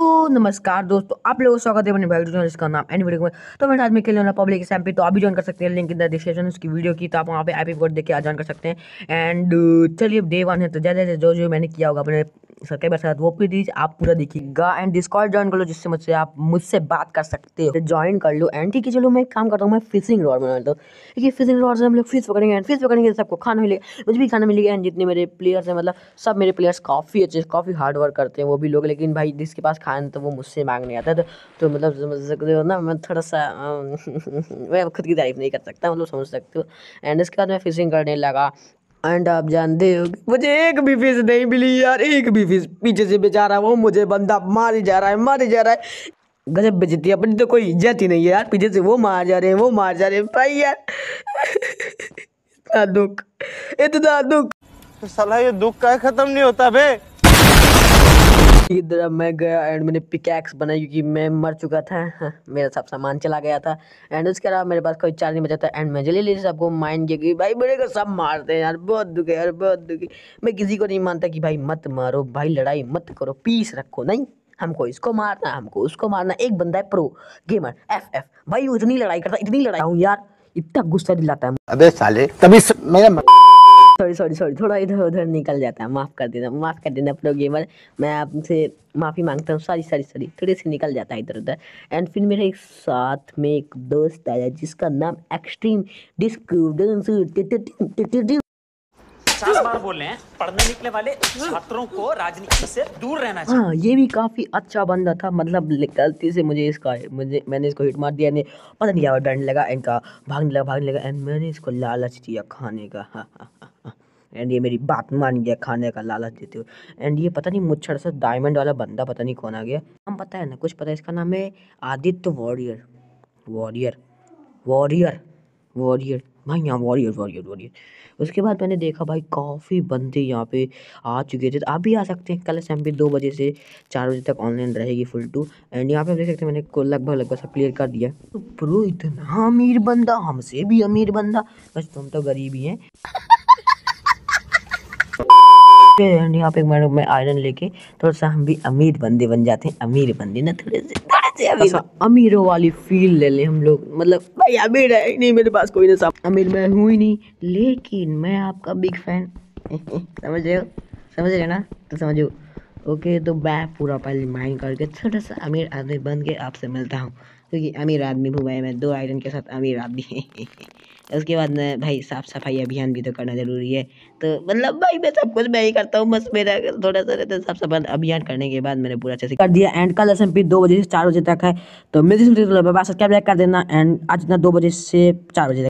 तो नमस्कार दोस्तों आप लोगों का स्वागत है अपने भाई चैनल जिसका नाम एंड वीडियो में तो मेरे आज में खेलने वाला पब्लिक एग्जाम पे तो आप भी ज्वाइन कर सकते हैं लिंक इन द डिस्क्रिप्शन उसकी वीडियो की तो आप वहाँ पे आई पी कोड देख के ज्वाइन कर सकते हैं एंड चलिए डे वन है तो जैसे जो जो मैंने किया होगा अपने सब्सक्राइब बरसात साथ वो प्लीज आप पूरा देखिएगा एंड डिस्कॉर्ड ज्वाइन कर लो जिससे मुझसे आप मुझसे बात कर सकते हो ज्वाइन कर लो एंड ठीक है चलो मैं एक काम करता हूँ मैं फिशिंग रॉड बना लेता हूँ क्योंकि फिशिंग रॉड से हम लोग फिश पकड़ेंगे एंड फिश पकड़ेंगे सबको खाना मिलेगा मुझे भी खाना मिलेगा एंड जितने मेरे प्लेयर्स हैं मतलब सब मेरे प्लेयर्स काफ़ी अच्छे काफ़ी हार्ड वर्क करते हैं वो भी लोग लेकिन भाई जिसके पास खाना तो वो मुझसे मांगने आता है तो मतलब समझ सकते हो ना मैं थोड़ा सा मैं खुद की तारीफ नहीं कर सकता मतलब समझ सकते हो एंड इसके बाद मैं फिशिंग करने लगा एंड आप जानते हो मुझे एक भी फीस नहीं मिली यार एक भी फीस पीछे से बेचारा वो मुझे बंदा मार ही जा रहा है मारे जा रहा है गजब बेचती अपनी तो कोई इज्जत ही नहीं है यार पीछे से वो मार जा रहे हैं वो मार जा रहे हैं भाई यार इतना दुख इतना दुख तो सलाह ये दुख का खत्म नहीं होता भाई इधर मैं गया एंड मैंने पिकैक्स बनाई क्योंकि मैं मर चुका था हाँ, मेरा सब सामान चला गया था एंड उसके अलावा मेरे पास कोई चार्ज नहीं बचा था एंड मैं जल्दी जल्दी सबको माइंड किया कि भाई मेरे को सब मारते हैं यार बहुत दुखे यार बहुत दुखी मैं किसी को नहीं मानता कि भाई मत मारो भाई लड़ाई मत करो पीस रखो नहीं हमको इसको मारना हमको उसको मारना एक बंदा है प्रो गेमर एफ एफ भाई इतनी लड़ाई करता इतनी लड़ाई हूँ यार इतना गुस्सा दिलाता है अबे साले तभी मेरा सॉरी सॉरी सॉरी थोड़ा इधर उधर निकल जाता है माफ़ कर देना माफ़ कर देना प्रो गेमर मैं आपसे माफ़ी मांगता हूँ सॉरी सॉरी सॉरी थोड़े से निकल जाता है इधर उधर एंड फिर मेरे एक साथ में एक दोस्त आया जिसका नाम एक्सट्रीम डिस्क चार बार बोले हैं पढ़ने निकले वाले छात्रों को राजनीति से दूर रहना चाहिए हाँ ये भी काफी अच्छा बंदा था मतलब गलती से मुझे इसका मुझे मैंने इसको हिट मार दिया ने पता नहीं क्या लगा इनका भागने लगा भागने लगा एंड मैंने इसको लालच दिया खाने का हाँ हाँ एंड ये मेरी बात मान गया खाने का लालच देते हुए एंड ये पता नहीं मुच्छर सा डायमंड वाला बंदा पता नहीं कौन आ गया हम पता है ना कुछ पता है इसका नाम है Aditya warrior warrior warrior warrior भाई यहाँ वॉरियर वॉरियर वॉरियर उसके बाद मैंने देखा भाई काफ़ी बंदे यहाँ पे आ चुके थे तो आप भी आ सकते हैं कल शाम पे दो बजे से चार बजे तक ऑनलाइन रहेगी फुल टू एंड यहाँ पे आप देख सकते हैं मैंने को लगभग लगभग सब क्लियर कर दिया तो प्रो इतना अमीर बंदा हमसे भी अमीर बंदा बस तुम तो गरीब ही हैं एंड यहाँ पे मैडम मैं आयरन लेके थोड़ा सा हम भी अमीर बंदे बन जाते हैं अमीर बंदे ना थोड़े से अमीरों वाली फील ले ले हम लोग मतलब भाई अमीर है नहीं मेरे पास कोई नहीं साहब अमीर मैं हूँ ही नहीं लेकिन मैं आपका बिग फैन समझ रहे हो समझ रहे ना तो समझो ओके तो मैं पूरा पहले माइंड करके छोटा सा अमीर आदमी बन के आपसे मिलता हूँ क्योंकि अमीर आदमी हूँ मैं मैं दो आयरन के साथ अमीर आदमी उसके बाद में भाई साफ़ सफाई अभियान भी तो करना ज़रूरी है तो मतलब भाई मैं सब कुछ मैं ही करता हूँ बस मेरा थोड़ा सा रहता है साफ़ सफाई अभियान करने के बाद मैंने पूरा अच्छे से कर दिया एंड कल एस दो बजे से चार बजे तक है तो, तो मेरी बात क्या कर देना एंड आज इतना दो बजे से चार बजे तक